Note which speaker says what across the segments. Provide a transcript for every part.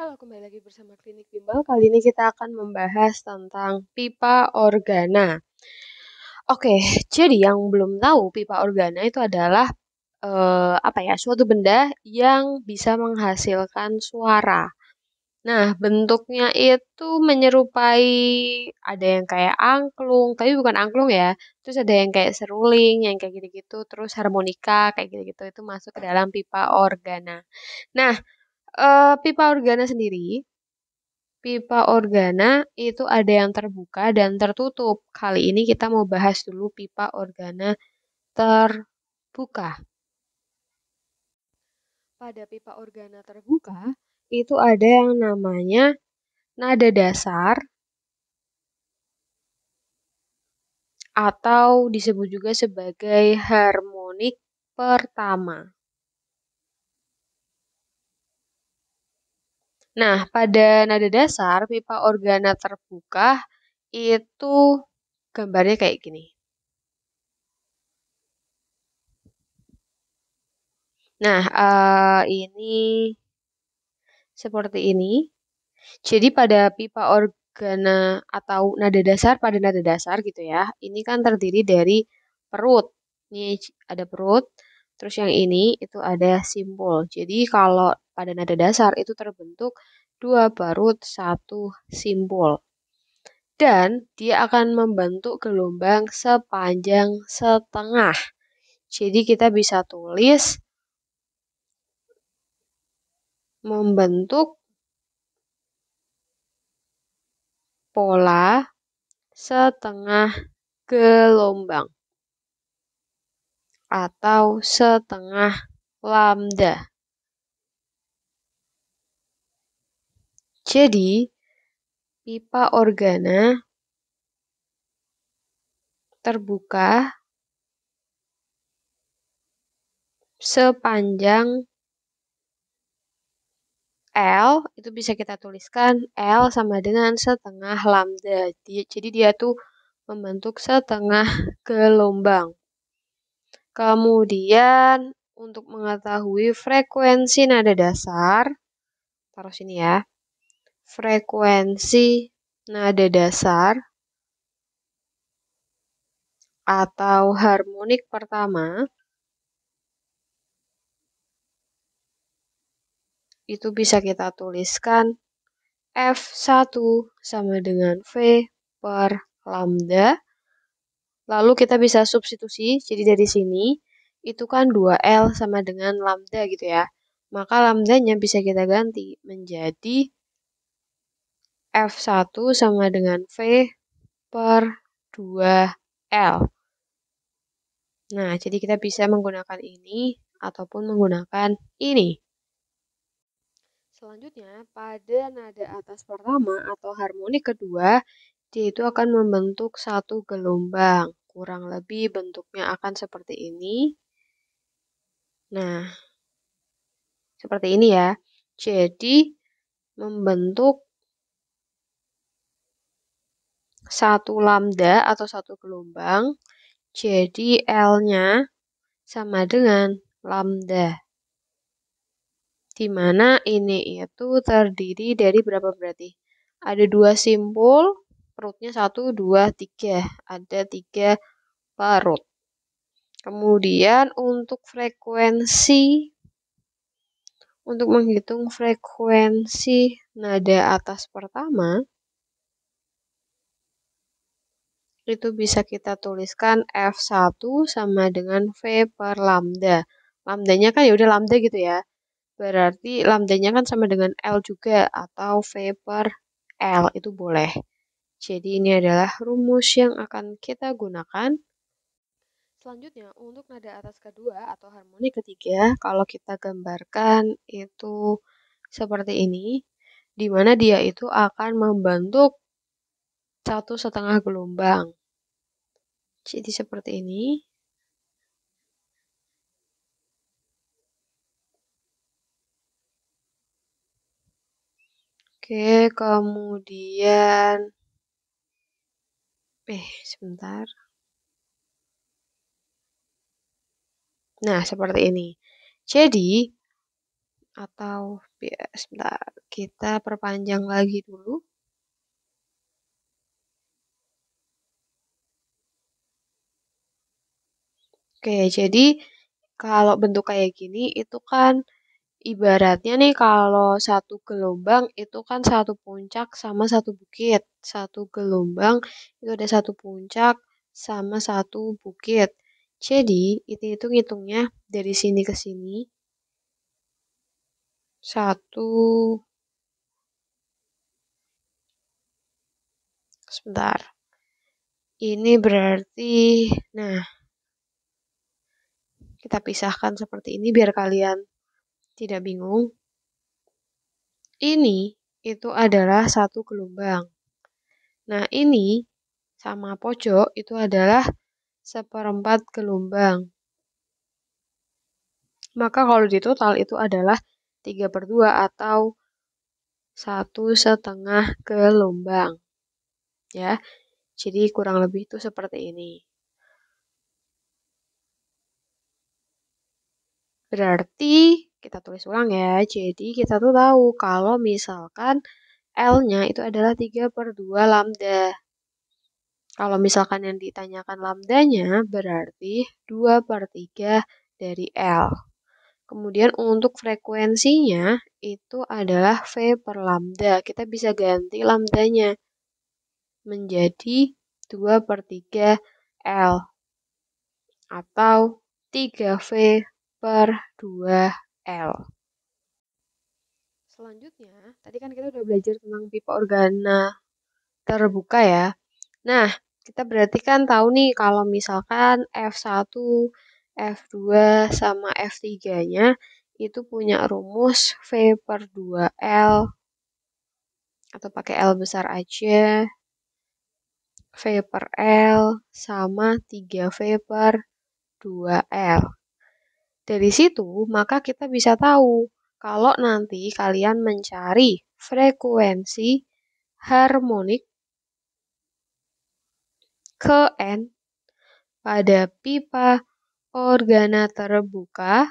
Speaker 1: Halo, kembali lagi bersama Klinik Bimbel. Kali ini kita akan membahas tentang pipa organa. Oke, jadi yang belum tahu pipa organa itu adalah eh, apa ya? Suatu benda yang bisa menghasilkan suara. Nah, bentuknya itu menyerupai ada yang kayak angklung, tapi bukan angklung ya. Terus ada yang kayak seruling, yang kayak gitu-gitu, terus harmonika kayak gitu-gitu itu masuk ke dalam pipa organa. Nah, uh, pipa organa sendiri pipa organa itu ada yang terbuka dan tertutup. Kali ini kita mau bahas dulu pipa organa terbuka. Pada pipa organa terbuka itu ada yang namanya nada dasar atau disebut juga sebagai harmonik pertama. Nah, pada nada dasar pipa organa terbuka itu gambarnya kayak gini. Nah, uh, ini seperti ini. Jadi pada pipa organa atau nada dasar pada nada dasar gitu ya. Ini kan terdiri dari perut. Ini ada perut, Terus yang ini itu ada simbol. Jadi kalau pada nada dasar itu terbentuk dua barut satu simbol. Dan dia akan membentuk gelombang sepanjang setengah. Jadi kita bisa tulis membentuk pola setengah gelombang atau setengah lambda. Jadi, pipa organa terbuka sepanjang L itu bisa kita tuliskan L sama dengan setengah lambda. Jadi dia tuh membentuk setengah gelombang. Kemudian untuk mengetahui frekuensi nada dasar, taruh sini ya. Frekuensi nada dasar atau harmonik pertama itu bisa kita tuliskan F1 sama dengan V per lambda Lalu kita bisa substitusi, jadi dari sini itu kan 2L sama dengan lambda gitu ya. Maka lambdanya bisa kita ganti menjadi F1 sama dengan V per 2L. Nah, jadi kita bisa menggunakan ini ataupun menggunakan ini. Selanjutnya, pada nada atas pertama atau harmonik kedua, dia itu akan membentuk satu gelombang. Kurang lebih bentuknya akan seperti ini. Nah, seperti ini ya. Jadi, membentuk satu lambda atau satu gelombang. Jadi, L-nya sama dengan lambda. Di mana ini itu terdiri dari berapa berarti? Ada dua simpul, perutnya satu dua tiga ada tiga parut kemudian untuk frekuensi untuk menghitung frekuensi nada atas pertama itu bisa kita tuliskan F1 sama dengan V per lambda. Lambdanya kan ya udah lambda gitu ya. Berarti lambdanya kan sama dengan L juga atau V per L itu boleh. Jadi ini adalah rumus yang akan kita gunakan. Selanjutnya, untuk nada atas kedua atau harmoni ketiga, kalau kita gambarkan itu seperti ini, di mana dia itu akan membentuk satu setengah gelombang. Jadi seperti ini. Oke, kemudian eh sebentar nah seperti ini jadi atau ya, sebentar kita perpanjang lagi dulu Oke, jadi kalau bentuk kayak gini itu kan Ibaratnya nih kalau satu gelombang itu kan satu puncak sama satu bukit. Satu gelombang itu ada satu puncak sama satu bukit. Jadi, itu ngitungnya ngitungnya dari sini ke sini. Satu. Sebentar. Ini berarti, nah, kita pisahkan seperti ini biar kalian tidak bingung? Ini itu adalah satu gelombang. Nah, ini sama pojok itu adalah seperempat gelombang. Maka kalau di total itu adalah 3 per 2 atau satu setengah gelombang. Ya, jadi kurang lebih itu seperti ini. Berarti kita tulis ulang ya. Jadi kita tuh tahu kalau misalkan L-nya itu adalah 3 per 2 lambda. Kalau misalkan yang ditanyakan lambdanya berarti 2 per 3 dari L. Kemudian untuk frekuensinya itu adalah V per lambda. Kita bisa ganti lambdanya menjadi 2 per 3 L atau 3V per 2L. Selanjutnya, tadi kan kita udah belajar tentang pipa organa terbuka ya. Nah, kita berarti kan tahu nih kalau misalkan F1, F2, sama F3-nya itu punya rumus V per 2L atau pakai L besar aja V per L sama 3V per 2L. Dari situ, maka kita bisa tahu kalau nanti kalian mencari frekuensi harmonik ke N pada pipa organa terbuka,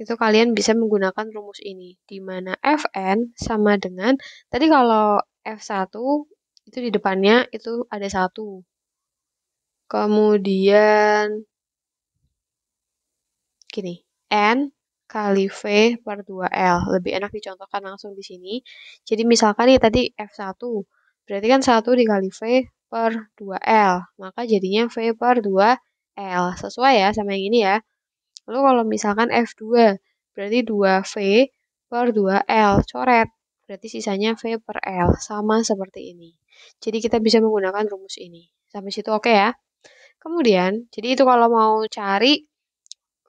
Speaker 1: itu kalian bisa menggunakan rumus ini, di mana Fn sama dengan, tadi kalau F1 itu di depannya itu ada satu. Kemudian gini, N kali V per 2L. Lebih enak dicontohkan langsung di sini. Jadi misalkan nih tadi F1, berarti kan 1 dikali V per 2L. Maka jadinya V per 2L. Sesuai ya sama yang ini ya. Lalu kalau misalkan F2, berarti 2V per 2L. Coret, berarti sisanya V per L. Sama seperti ini. Jadi kita bisa menggunakan rumus ini. Sampai situ oke okay ya. Kemudian, jadi itu kalau mau cari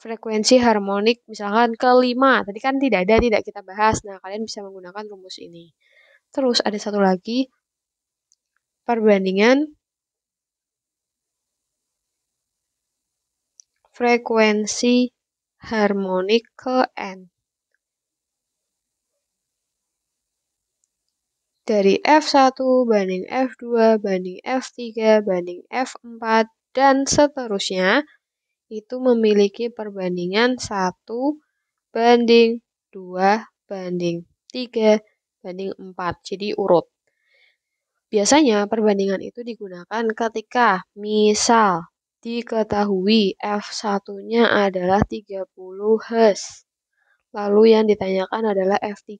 Speaker 1: frekuensi harmonik misalkan kelima. Tadi kan tidak ada, tidak kita bahas. Nah, kalian bisa menggunakan rumus ini. Terus ada satu lagi perbandingan frekuensi harmonik ke N. Dari F1 banding F2 banding F3 banding F4 dan seterusnya itu memiliki perbandingan 1 banding 2 banding 3 banding 4, jadi urut. Biasanya perbandingan itu digunakan ketika misal diketahui F1-nya adalah 30 Hz. Lalu yang ditanyakan adalah F3.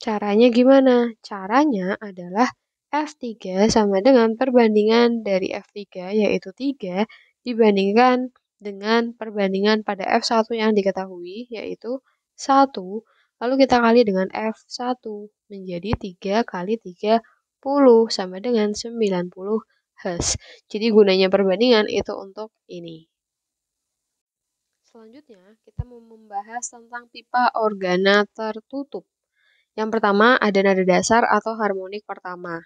Speaker 1: Caranya gimana? Caranya adalah F3 sama dengan perbandingan dari F3 yaitu 3 dibandingkan dengan perbandingan pada F1 yang diketahui, yaitu 1, lalu kita kali dengan F1 menjadi 3 kali 30 sama dengan 90 Hz. Jadi gunanya perbandingan itu untuk ini. Selanjutnya, kita mau membahas tentang pipa organa tertutup. Yang pertama, ada nada dasar atau harmonik pertama.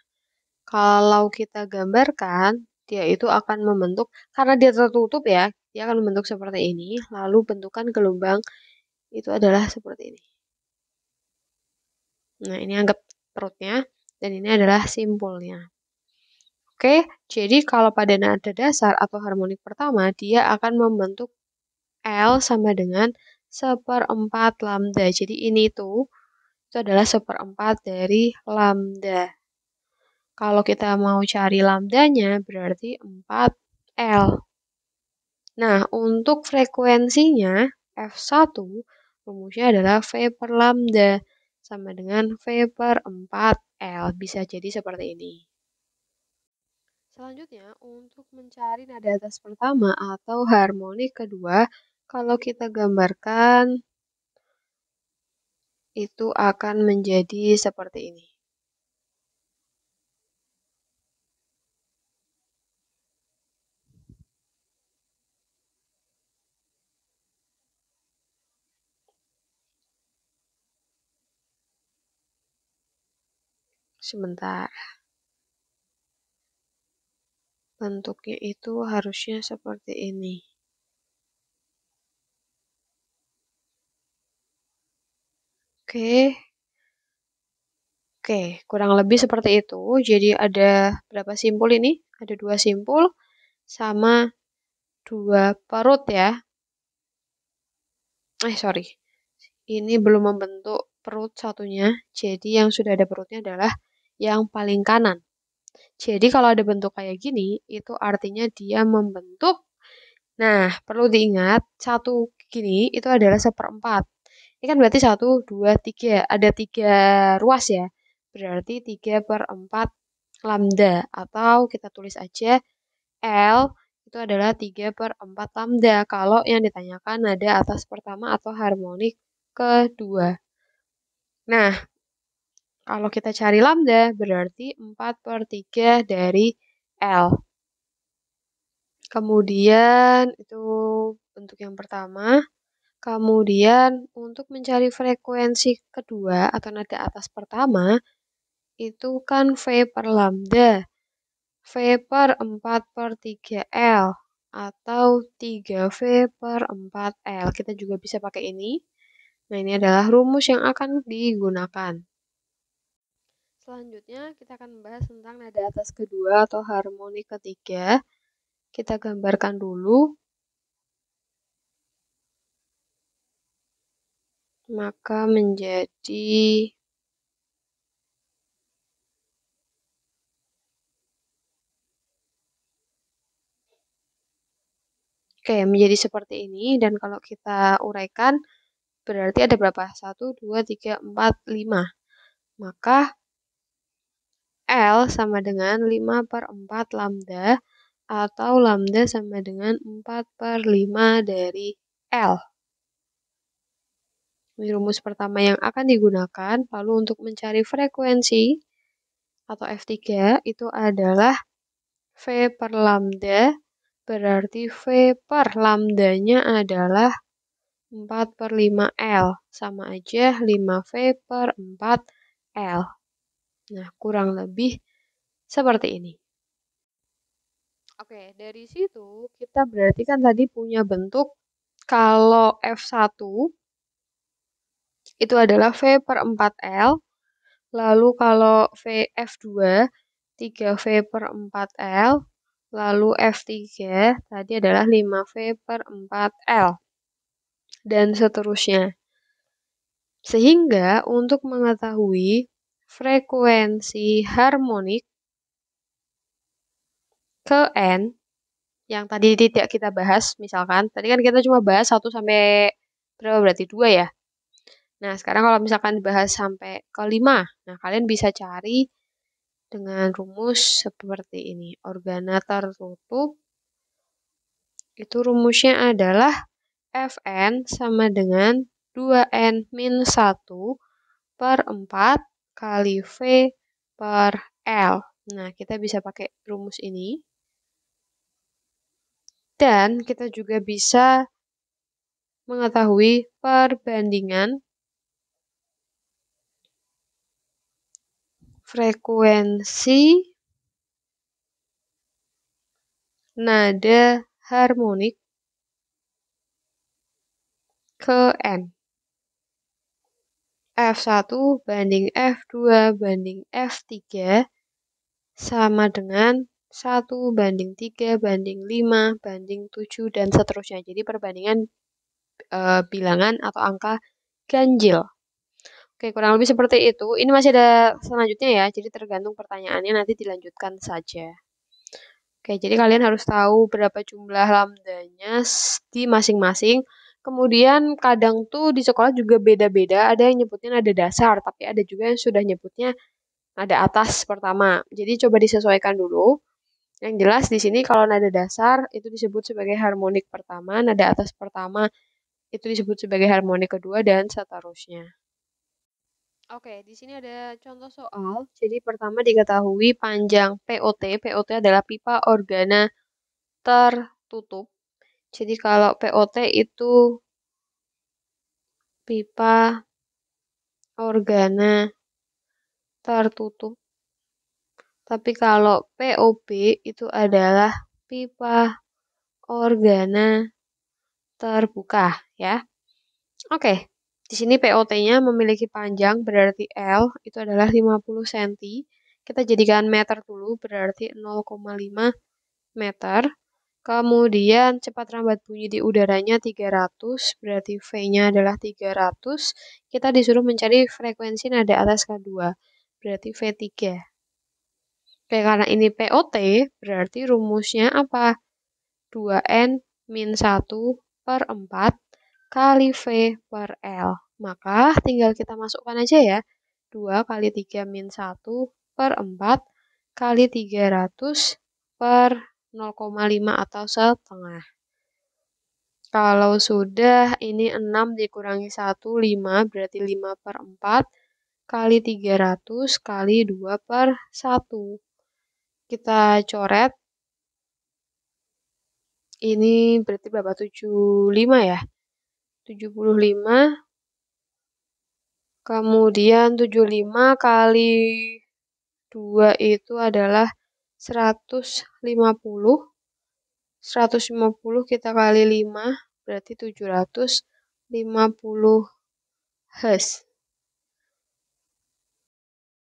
Speaker 1: Kalau kita gambarkan, dia itu akan membentuk karena dia tertutup ya dia akan membentuk seperti ini lalu bentukan gelombang itu adalah seperti ini nah ini anggap perutnya dan ini adalah simpulnya oke jadi kalau pada nada dasar atau harmonik pertama dia akan membentuk L sama dengan seperempat lambda jadi ini tuh itu adalah seperempat dari lambda kalau kita mau cari lambdanya berarti 4L. Nah, untuk frekuensinya F1 rumusnya adalah V per lambda sama dengan V per 4L. Bisa jadi seperti ini. Selanjutnya, untuk mencari nada atas pertama atau harmoni kedua, kalau kita gambarkan itu akan menjadi seperti ini. sebentar. Bentuknya itu harusnya seperti ini. Oke. Oke, kurang lebih seperti itu. Jadi ada berapa simpul ini? Ada dua simpul sama dua perut ya. Eh, sorry. Ini belum membentuk perut satunya. Jadi yang sudah ada perutnya adalah yang paling kanan. Jadi kalau ada bentuk kayak gini, itu artinya dia membentuk. Nah, perlu diingat, satu gini itu adalah seperempat. Ini kan berarti satu, dua, tiga. Ada tiga ruas ya. Berarti tiga per empat lambda. Atau kita tulis aja L itu adalah tiga per empat lambda. Kalau yang ditanyakan ada atas pertama atau harmonik kedua. Nah, kalau kita cari lambda, berarti 4 per 3 dari L. Kemudian, itu bentuk yang pertama. Kemudian, untuk mencari frekuensi kedua atau nada atas pertama, itu kan V per lambda. V per 4 per 3L atau 3V per 4L. Kita juga bisa pakai ini. Nah, ini adalah rumus yang akan digunakan. Selanjutnya kita akan membahas tentang nada atas kedua atau harmoni ketiga. Kita gambarkan dulu. Maka menjadi Oke, menjadi seperti ini dan kalau kita uraikan berarti ada berapa? 1 2 3 4 5. Maka L sama dengan 5 per 4 lambda atau lambda sama dengan 4 per 5 dari L. Ini rumus pertama yang akan digunakan. Lalu untuk mencari frekuensi atau F3 itu adalah V per lambda berarti V per lambdanya adalah 4 per 5L sama aja 5V per 4L. Nah, kurang lebih seperti ini. Oke, dari situ kita berarti kan tadi punya bentuk kalau F1 itu adalah V per 4L, lalu kalau V F2 3V per 4L, lalu F3 tadi adalah 5V per 4L, dan seterusnya. Sehingga untuk mengetahui frekuensi harmonik ke N yang tadi tidak kita bahas misalkan tadi kan kita cuma bahas 1 sampai berapa berarti 2 ya nah sekarang kalau misalkan dibahas sampai ke 5 nah kalian bisa cari dengan rumus seperti ini organa tertutup itu rumusnya adalah Fn sama dengan 2N min 1 per 4 kali V per L. Nah, kita bisa pakai rumus ini. Dan kita juga bisa mengetahui perbandingan frekuensi nada harmonik ke N. F1 banding F2 banding F3 sama dengan 1 banding 3 banding 5 banding 7 dan seterusnya. Jadi perbandingan e, bilangan atau angka ganjil. Oke, kurang lebih seperti itu. Ini masih ada selanjutnya ya, jadi tergantung pertanyaannya nanti dilanjutkan saja. Oke, jadi kalian harus tahu berapa jumlah lambdanya di masing-masing Kemudian kadang tuh di sekolah juga beda-beda, ada yang nyebutnya nada dasar, tapi ada juga yang sudah nyebutnya ada atas pertama. Jadi coba disesuaikan dulu. Yang jelas di sini kalau nada dasar itu disebut sebagai harmonik pertama, nada atas pertama itu disebut sebagai harmonik kedua dan seterusnya. Oke, di sini ada contoh soal. Jadi pertama diketahui panjang POT. POT adalah pipa organa tertutup jadi kalau POT itu pipa organa tertutup. Tapi kalau POB itu adalah pipa organa terbuka ya. Oke, di sini POT-nya memiliki panjang berarti L itu adalah 50 cm. Kita jadikan meter dulu berarti 0,5 meter. Kemudian cepat rambat bunyi di udaranya 300, berarti V-nya adalah 300. Kita disuruh mencari frekuensi nada atas K2, berarti V3. Oke, karena ini POT, berarti rumusnya apa? 2N min 1 per 4 kali V per L. Maka tinggal kita masukkan aja ya. 2 kali 3 min 1 per 4 kali 300 per 0,5 atau setengah. Kalau sudah ini 6 dikurangi 1, 5 berarti 5 per 4 kali 300 kali 2 per 1. Kita coret. Ini berarti berapa? 75 ya? 75. Kemudian 75 kali 2 itu adalah 150. 150 kita kali 5 berarti 750 Hz.